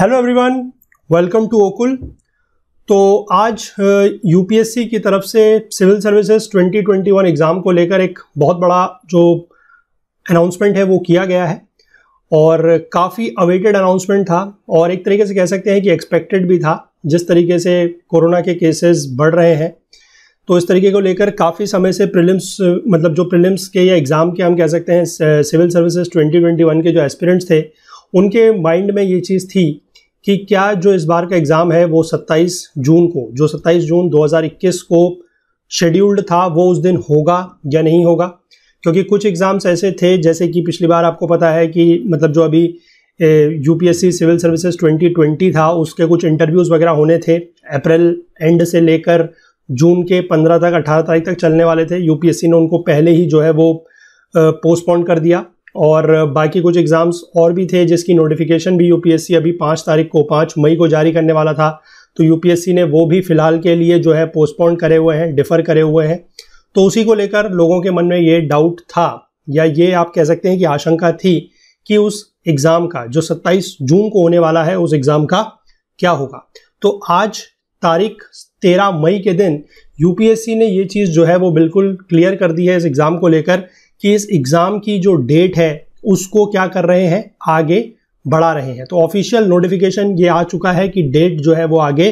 hello everyone welcome to Okul तो आज UPSC की तरफ से सिविल सर्विसेज 2021 एग्ज़ाम को लेकर एक बहुत बड़ा जो अनाउंसमेंट है वो किया गया है और काफ़ी अवेटेड अनाउंसमेंट था और एक तरीके से कह सकते हैं कि एक्सपेक्टेड भी था जिस तरीके से कोरोना के केसेस बढ़ रहे हैं तो इस तरीके को लेकर काफ़ी समय से प्रिलिम्स मतलब जो प्रिलिम्स के या एग्ज़ाम के हम कह सकते हैं सिविल सर्विसेज 2021 के जो एस्पिरेंट्स थे उनके माइंड में ये चीज़ थी कि क्या जो इस बार का एग्ज़ाम है वो 27 जून को जो 27 जून 2021 को शेड्यूल्ड था वो उस दिन होगा या नहीं होगा क्योंकि कुछ एग्ज़ाम्स ऐसे थे जैसे कि पिछली बार आपको पता है कि मतलब जो अभी यू सिविल सर्विसेज 2020 था उसके कुछ इंटरव्यूज़ वगैरह होने थे अप्रैल एंड से लेकर जून के 15 तक 18 तारीख तक चलने वाले थे यूपीएससी ने उनको पहले ही जो है वो पोस्टपोन कर दिया और बाकी कुछ एग्ज़ाम्स और भी थे जिसकी नोटिफिकेशन भी यू अभी पाँच तारीख को पाँच मई को जारी करने वाला था तो यू ने वो भी फ़िलहाल के लिए जो है पोस्टपोन करे हुए हैं डिफ़र करे हुए हैं तो उसी को लेकर लोगों के मन में ये डाउट था या ये आप कह सकते हैं कि आशंका थी कि उस एग्ज़ाम का जो 27 जून को होने वाला है उस एग्ज़ाम का क्या होगा तो आज तारीख 13 मई के दिन यूपीएससी ने ये चीज़ जो है वो बिल्कुल क्लियर कर दी है इस एग्ज़ाम को लेकर कि इस एग्ज़ाम की जो डेट है उसको क्या कर रहे हैं आगे बढ़ा रहे हैं तो ऑफिशियल नोटिफिकेशन ये आ चुका है कि डेट जो है वो आगे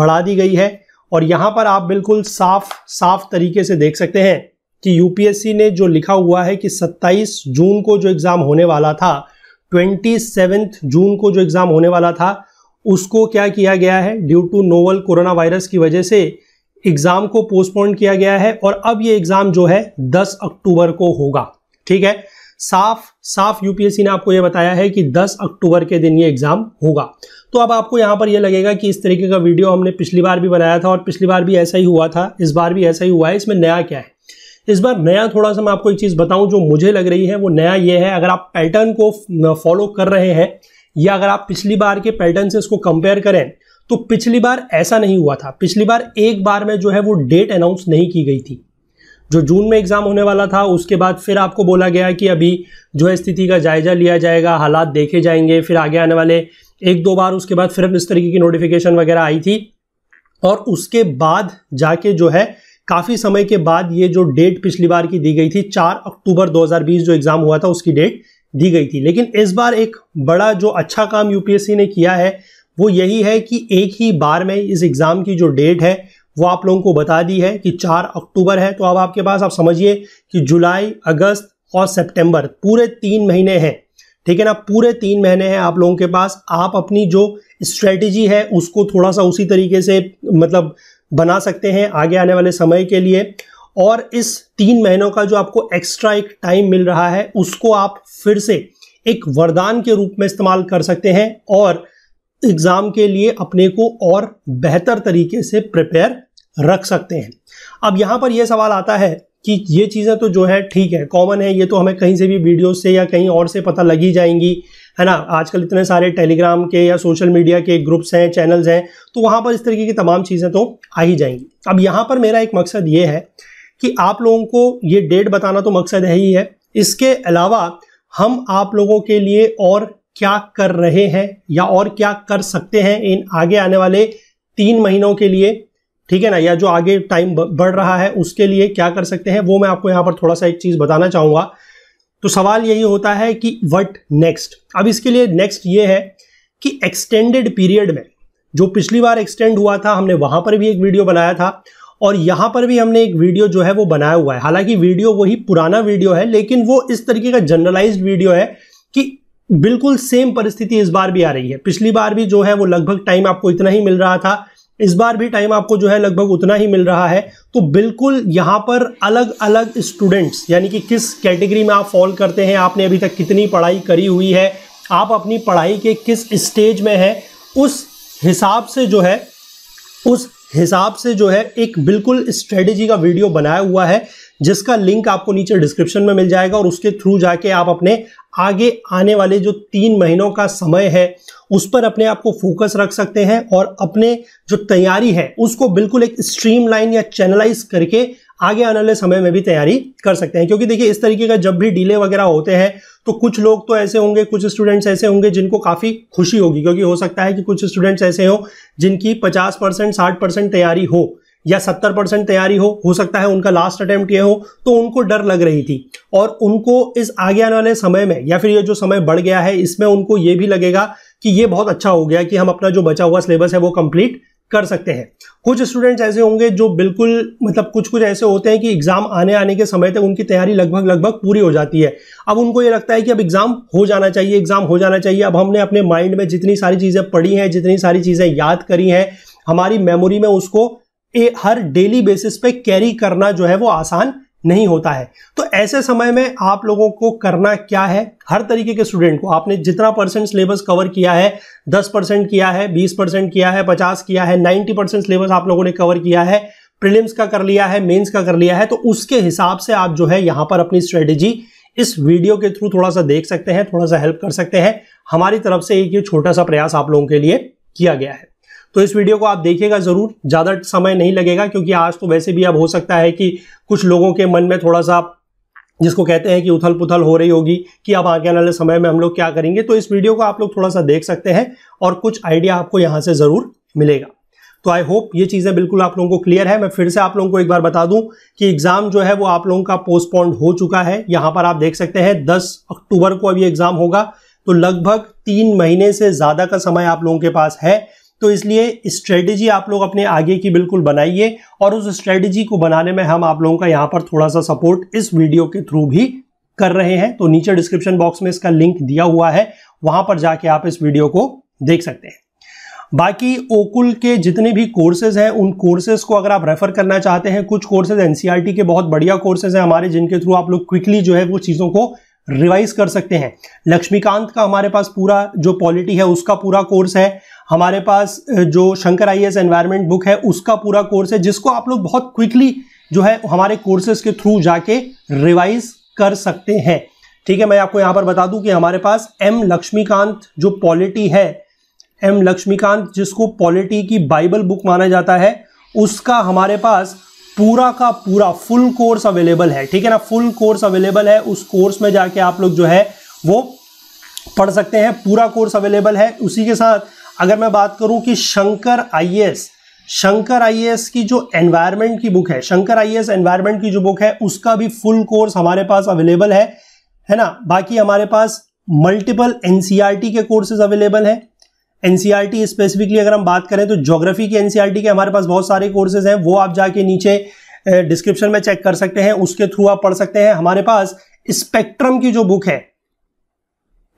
बढ़ा दी गई है और यहाँ पर आप बिल्कुल साफ साफ तरीके से देख सकते हैं कि यूपीएससी ने जो लिखा हुआ है कि 27 जून को जो एग्ज़ाम होने वाला था ट्वेंटी जून को जो एग्ज़ाम होने वाला था उसको क्या किया गया है due to novel corona virus की वजह से एग्ज़ाम को पोस्टपोन किया गया है और अब ये एग्ज़ाम जो है 10 अक्टूबर को होगा ठीक है साफ साफ यूपीएससी ने आपको ये बताया है कि 10 अक्टूबर के दिन ये एग्ज़ाम होगा तो अब आपको यहाँ पर यह लगेगा कि इस तरीके का वीडियो हमने पिछली बार भी बनाया था और पिछली बार भी ऐसा ही हुआ था इस बार भी ऐसा ही हुआ है इसमें नया क्या है इस बार नया थोड़ा सा मैं आपको एक चीज़ बताऊं जो मुझे लग रही है वो नया ये है अगर आप पैटर्न को फॉलो कर रहे हैं या अगर आप पिछली बार के पैटर्न से इसको कंपेयर करें तो पिछली बार ऐसा नहीं हुआ था पिछली बार एक बार में जो है वो डेट अनाउंस नहीं की गई थी जो जून में एग्ज़ाम होने वाला था उसके बाद फिर आपको बोला गया कि अभी जो है स्थिति का जायजा लिया जाएगा हालात देखे जाएंगे फिर आगे आने वाले एक दो बार उसके बाद फिर इस तरीके की नोटिफिकेशन वगैरह आई थी और उसके बाद जाके जो है काफ़ी समय के बाद ये जो डेट पिछली बार की दी गई थी चार अक्टूबर 2020 जो एग्ज़ाम हुआ था उसकी डेट दी गई थी लेकिन इस बार एक बड़ा जो अच्छा काम यूपीएससी ने किया है वो यही है कि एक ही बार में इस एग्ज़ाम की जो डेट है वो आप लोगों को बता दी है कि चार अक्टूबर है तो अब आपके पास आप समझिए कि जुलाई अगस्त और सितंबर पूरे तीन महीने हैं ठीक है ना पूरे तीन महीने हैं आप लोगों के पास आप अपनी जो स्ट्रेटजी है उसको थोड़ा सा उसी तरीके से मतलब बना सकते हैं आगे आने वाले समय के लिए और इस तीन महीनों का जो आपको एक्स्ट्रा एक टाइम मिल रहा है उसको आप फिर से एक वरदान के रूप में इस्तेमाल कर सकते हैं और एग्ज़ाम के लिए अपने को और बेहतर तरीके से प्रिपेयर रख सकते हैं अब यहाँ पर यह सवाल आता है कि ये चीज़ें तो जो है ठीक है कॉमन है ये तो हमें कहीं से भी वीडियो से या कहीं और से पता लगी जाएंगी है ना आजकल इतने सारे टेलीग्राम के या सोशल मीडिया के ग्रुप्स हैं चैनल्स हैं तो वहाँ पर इस तरीके की तमाम चीज़ें तो आ ही जाएंगी अब यहाँ पर मेरा एक मकसद ये है कि आप लोगों को ये डेट बताना तो मकसद है ही है इसके अलावा हम आप लोगों के लिए और क्या कर रहे हैं या और क्या कर सकते हैं इन आगे आने वाले तीन महीनों के लिए ठीक है ना या जो आगे टाइम बढ़ रहा है उसके लिए क्या कर सकते हैं वो मैं आपको यहाँ पर थोड़ा सा एक चीज़ बताना चाहूँगा तो सवाल यही होता है कि वट नेक्स्ट अब इसके लिए नेक्स्ट ये है कि एक्सटेंडेड पीरियड में जो पिछली बार एक्सटेंड हुआ था हमने वहां पर भी एक वीडियो बनाया था और यहां पर भी हमने एक वीडियो जो है वो बनाया हुआ है हालांकि वीडियो वही पुराना वीडियो है लेकिन वो इस तरीके का जनरलाइज्ड वीडियो है कि बिल्कुल सेम परिस्थिति इस बार भी आ रही है पिछली बार भी जो है वो लगभग टाइम आपको इतना ही मिल रहा था इस बार भी टाइम आपको जो है लगभग उतना ही मिल रहा है तो बिल्कुल यहाँ पर अलग अलग स्टूडेंट्स यानी कि किस कैटेगरी में आप फॉल करते हैं आपने अभी तक कितनी पढ़ाई करी हुई है आप अपनी पढ़ाई के किस स्टेज में हैं उस हिसाब से जो है उस हिसाब से जो है एक बिल्कुल स्ट्रेटेजी का वीडियो बनाया हुआ है जिसका लिंक आपको नीचे डिस्क्रिप्शन में मिल जाएगा और उसके थ्रू जाके आप अपने आगे आने वाले जो तीन महीनों का समय है उस पर अपने आप को फोकस रख सकते हैं और अपने जो तैयारी है उसको बिल्कुल एक स्ट्रीमलाइन या चैनलाइज करके आगे आने वाले समय में भी तैयारी कर सकते हैं क्योंकि देखिए इस तरीके का जब भी डिले वगैरह होते हैं तो कुछ लोग तो ऐसे होंगे कुछ स्टूडेंट्स ऐसे होंगे जिनको काफ़ी खुशी होगी क्योंकि हो सकता है कि कुछ स्टूडेंट्स ऐसे हों जिनकी पचास परसेंट साठ परसेंट तैयारी हो या सत्तर परसेंट तैयारी हो हो सकता है उनका लास्ट अटेम्प्ट ये हो तो उनको डर लग रही थी और उनको इस आगे आने वाले समय में या फिर ये जो समय बढ़ गया है इसमें उनको ये भी लगेगा कि ये बहुत अच्छा हो गया कि हम अपना जो बचा हुआ सिलेबस है वो कंप्लीट कर सकते हैं कुछ स्टूडेंट्स ऐसे होंगे जो बिल्कुल मतलब कुछ कुछ ऐसे होते हैं कि एग्ज़ाम आने आने के समय तक उनकी तैयारी लगभग लगभग पूरी हो जाती है अब उनको ये लगता है कि अब एग्ज़ाम हो जाना चाहिए एग्ज़ाम हो जाना चाहिए अब हमने अपने माइंड में जितनी सारी चीज़ें पढ़ी हैं जितनी सारी चीज़ें याद करी हैं हमारी मेमोरी में उसको ए, हर डेली बेसिस पे कैरी करना जो है वो आसान नहीं होता है तो ऐसे समय में आप लोगों को करना क्या है हर तरीके के स्टूडेंट को आपने जितना परसेंट सिलेबस कवर किया है 10 परसेंट किया है 20 परसेंट किया है 50 किया है 90 परसेंट सिलेबस आप लोगों ने कवर किया है प्रिलिम्स का कर लिया है मेंस का कर लिया है तो उसके हिसाब से आप जो है यहां पर अपनी स्ट्रेटेजी इस वीडियो के थ्रू थोड़ा सा देख सकते हैं थोड़ा सा हेल्प कर सकते हैं हमारी तरफ से एक ये छोटा सा प्रयास आप लोगों के लिए किया गया है तो इस वीडियो को आप देखिएगा ज़रूर ज़्यादा समय नहीं लगेगा क्योंकि आज तो वैसे भी अब हो सकता है कि कुछ लोगों के मन में थोड़ा सा जिसको कहते हैं कि उथल पुथल हो रही होगी कि अब आगे आने वाले समय में हम लोग क्या करेंगे तो इस वीडियो को आप लोग थोड़ा सा देख सकते हैं और कुछ आइडिया आपको यहां से ज़रूर मिलेगा तो आई होप ये चीज़ें बिल्कुल आप लोगों को क्लियर है मैं फिर से आप लोगों को एक बार बता दूं कि एग्ज़ाम जो है वो आप लोगों का पोस्टपोन्ड हो चुका है यहां पर आप देख सकते हैं 10 अक्टूबर को अभी एग्ज़ाम होगा तो लगभग तीन महीने से ज़्यादा का समय आप लोगों के पास है तो इसलिए स्ट्रेटेजी आप लोग अपने आगे की बिल्कुल बनाइए और उस स्ट्रेटेजी को बनाने में हम आप लोगों का यहाँ पर थोड़ा सा सपोर्ट इस वीडियो के थ्रू भी कर रहे हैं तो नीचे डिस्क्रिप्शन बॉक्स में इसका लिंक दिया हुआ है वहां पर जाके आप इस वीडियो को देख सकते हैं बाकी ओकुल के जितने भी कोर्सेज हैं उन कोर्सेज को अगर आप रेफर करना चाहते हैं कुछ कोर्सेज एनसीईआरटी e के बहुत बढ़िया कोर्सेज हैं हमारे जिनके थ्रू आप लोग क्विकली जो है वो चीज़ों को रिवाइज कर सकते हैं लक्ष्मीकांत का हमारे पास पूरा जो पॉलिटी है उसका पूरा कोर्स है हमारे पास जो Shankar IAS environment book है उसका पूरा कोर्स है जिसको आप लोग बहुत क्विकली जो है हमारे कोर्सेज के थ्रू जाके रिवाइज कर सकते हैं ठीक है मैं आपको यहाँ पर बता दूं कि हमारे पास एम लक्ष्मीकांत जो पॉलिटी है एम लक्ष्मीकांत जिसको पॉलिटी की बाइबल बुक माना जाता है उसका हमारे पास पूरा का पूरा फुल कोर्स अवेलेबल है ठीक है ना फुल कोर्स अवेलेबल है उस कोर्स में जाके आप लोग जो है वो पढ़ सकते हैं पूरा कोर्स अवेलेबल है उसी के साथ अगर मैं बात करूं कि शंकर आई शंकर आई की जो एनवायरमेंट की बुक है शंकर एस एनवायरमेंट की जो बुक है उसका भी फुल कोर्स हमारे पास अवेलेबल है है ना बाकी हमारे पास मल्टीपल एनसीईआरटी e के कोर्सेज अवेलेबल है एनसीईआरटी स्पेसिफिकली अगर हम बात करें तो ज्योग्राफी के एनसीईआरटी e के हमारे पास बहुत सारे कोर्सेज हैं वो आप जाके नीचे डिस्क्रिप्शन में चेक कर सकते हैं उसके थ्रू आप पढ़ सकते हैं हमारे पास स्पेक्ट्रम की जो बुक है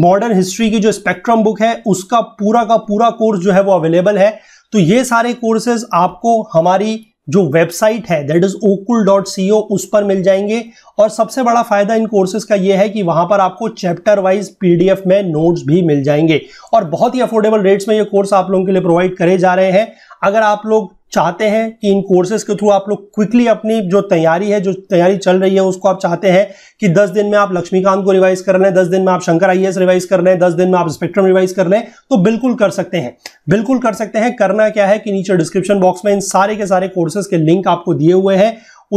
मॉडर्न हिस्ट्री की जो स्पेक्ट्रम बुक है उसका पूरा का पूरा कोर्स जो है वो अवेलेबल है तो ये सारे कोर्सेज आपको हमारी जो वेबसाइट है that is Okul dot C O उस पर मिल जाएंगे और सबसे बड़ा फायदा इन कोर्सेज का ये है कि वहां पर आपको चैप्टर वाइज पीडीएफ में नोट्स भी मिल जाएंगे और बहुत ही अफोर्डेबल रेट्स में ये कोर्स आप लोगों के लिए प्रोवाइड करे जा रहे हैं अगर आप लोग चाहते हैं कि इन कोर्सेज के थ्रू आप लोग क्विकली अपनी जो तैयारी है जो तैयारी चल रही है उसको आप चाहते हैं कि 10 दिन में आप लक्ष्मीकांत को रिवाइज कर लें 10 दिन में आप शंकर आई रिवाइज कर लें 10 दिन में आप स्पेक्ट्रम रिवाइज कर लें तो बिल्कुल कर सकते हैं बिल्कुल कर सकते हैं करना क्या है कि नीचे डिस्क्रिप्शन बॉक्स में इन सारे के सारे कोर्सेज के लिंक आपको दिए हुए हैं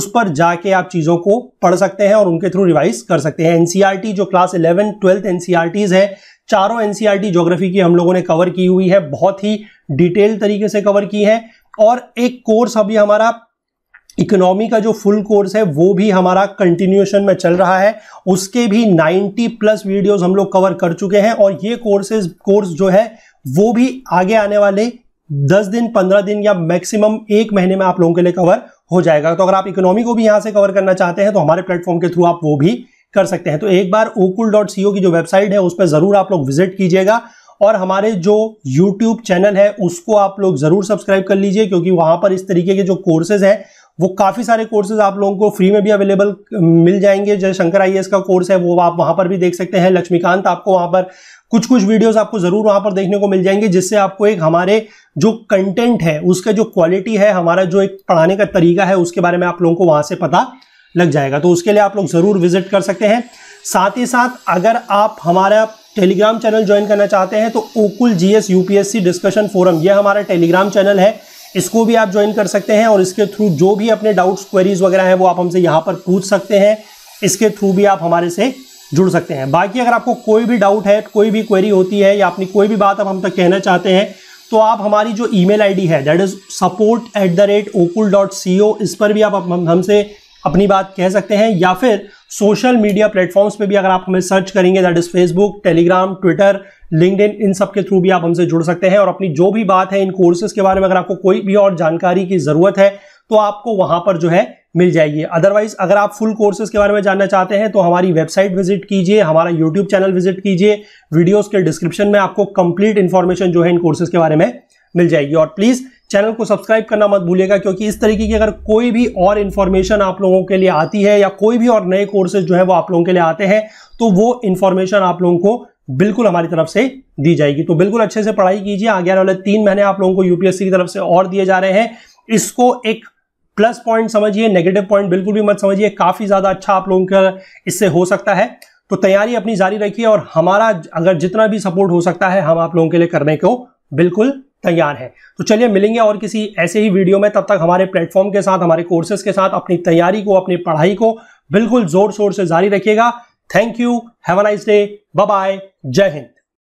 उस पर जाके आप चीज़ों को पढ़ सकते हैं और उनके थ्रू रिवाइज कर सकते हैं एनसीईआरटी e जो क्लास इलेवन ट्वेल्थ एनसीईआरटीज है चारों एनसीईआरटी ज्योग्राफी e की हम लोगों ने कवर की हुई है बहुत ही डिटेल तरीके से कवर की है और एक कोर्स अभी हमारा इकोनॉमी का जो फुल कोर्स है वो भी हमारा कंटिन्यूएशन में चल रहा है उसके भी 90 प्लस वीडियोस हम लोग कवर कर चुके हैं और ये कोर्सेज कोर्स जो है वो भी आगे आने वाले 10 दिन 15 दिन या मैक्सिमम एक महीने में आप लोगों के लिए कवर हो जाएगा तो अगर आप इकोनॉमी को भी यहाँ से कवर करना चाहते हैं तो हमारे प्लेटफॉर्म के थ्रू आप वो भी कर सकते हैं तो एक बार ओकुल डॉट सी की जो वेबसाइट है उस पर ज़रूर आप लोग विजिट कीजिएगा और हमारे जो यूट्यूब चैनल है उसको आप लोग ज़रूर सब्सक्राइब कर लीजिए क्योंकि वहाँ पर इस तरीके के जो कोर्सेज हैं वो काफ़ी सारे कोर्सेज आप लोगों को फ्री में भी अवेलेबल मिल जाएंगे शंकर आई का कोर्स है वो आप वहाँ पर भी देख सकते हैं लक्ष्मीकांत आपको वहाँ पर कुछ कुछ वीडियोस आपको ज़रूर वहाँ पर देखने को मिल जाएंगे जिससे आपको एक हमारे जो कंटेंट है उसका जो क्वालिटी है हमारा जो एक पढ़ाने का तरीका है उसके बारे में आप लोगों को वहाँ से पता लग जाएगा तो उसके लिए आप लोग ज़रूर विजिट कर सकते हैं साथ ही साथ अगर आप हमारा टेलीग्राम चैनल ज्वाइन करना चाहते हैं तो Okul GS UPSC discussion forum यह हमारा टेलीग्राम चैनल है इसको भी आप ज्वाइन कर सकते हैं और इसके थ्रू जो भी अपने डाउट्स क्वेरीज वगैरह हैं वो आप हमसे यहाँ पर पूछ सकते हैं इसके थ्रू भी आप हमारे से जुड़ सकते हैं बाकी अगर आपको कोई भी डाउट है कोई भी क्वेरी होती है या अपनी कोई भी बात आप हम तक कहना चाहते हैं तो आप हमारी जो ईमेल आईडी है that is support at the rate Okul dot C O इस पर भी आप हमसे अपनी बात कह सकते हैं या फिर सोशल मीडिया प्लेटफॉर्म्स पे भी अगर आप हमें सर्च करेंगे that is Facebook Telegram Twitter LinkedIn सब के थ्रू भी आप हमसे जुड़ सकते हैं और अपनी जो भी बात है इन कोर्सेज के बारे में अगर आपको कोई भी और जानकारी की जरूरत है तो आपको वहां पर जो है मिल जाएगी अदरवाइज अगर आप फुल कोर्सेज के बारे में जानना चाहते हैं तो हमारी वेबसाइट विजिट कीजिए हमारा यूट्यूब चैनल विजिट कीजिए वीडियोस के डिस्क्रिप्शन में आपको कंप्लीट इन्फॉर्मेशन जो है इन कोर्सेज के बारे में मिल जाएगी और प्लीज चैनल को सब्सक्राइब करना मत भूलिएगा क्योंकि इस तरीके की अगर कोई भी और इन्फॉर्मेशन आप लोगों के लिए आती है या कोई भी और नए कोर्सेज जो है वो आप लोगों के लिए आते हैं तो वो इन्फॉर्मेशन आप लोगों को बिल्कुल हमारी तरफ से दी जाएगी तो बिल्कुल अच्छे से पढ़ाई कीजिए आगे आने वाले तीन महीने आप लोगों को यूपीएससी की तरफ से और दिए जा रहे हैं इसको एक प्लस पॉइंट समझिए नेगेटिव पॉइंट बिल्कुल भी मत समझिए काफी ज्यादा अच्छा आप लोगों का इससे हो सकता है तो तैयारी अपनी जारी रखिए और हमारा अगर जितना भी सपोर्ट हो सकता है हम आप लोगों के लिए करने को बिल्कुल तैयार है तो चलिए मिलेंगे और किसी ऐसे ही वीडियो में तब तक हमारे प्लेटफॉर्म के साथ हमारे कोर्सेज के साथ अपनी तैयारी को अपनी पढ़ाई को बिल्कुल जोर शोर से जारी रखिएगा thank you have a nice day bye जय हिंद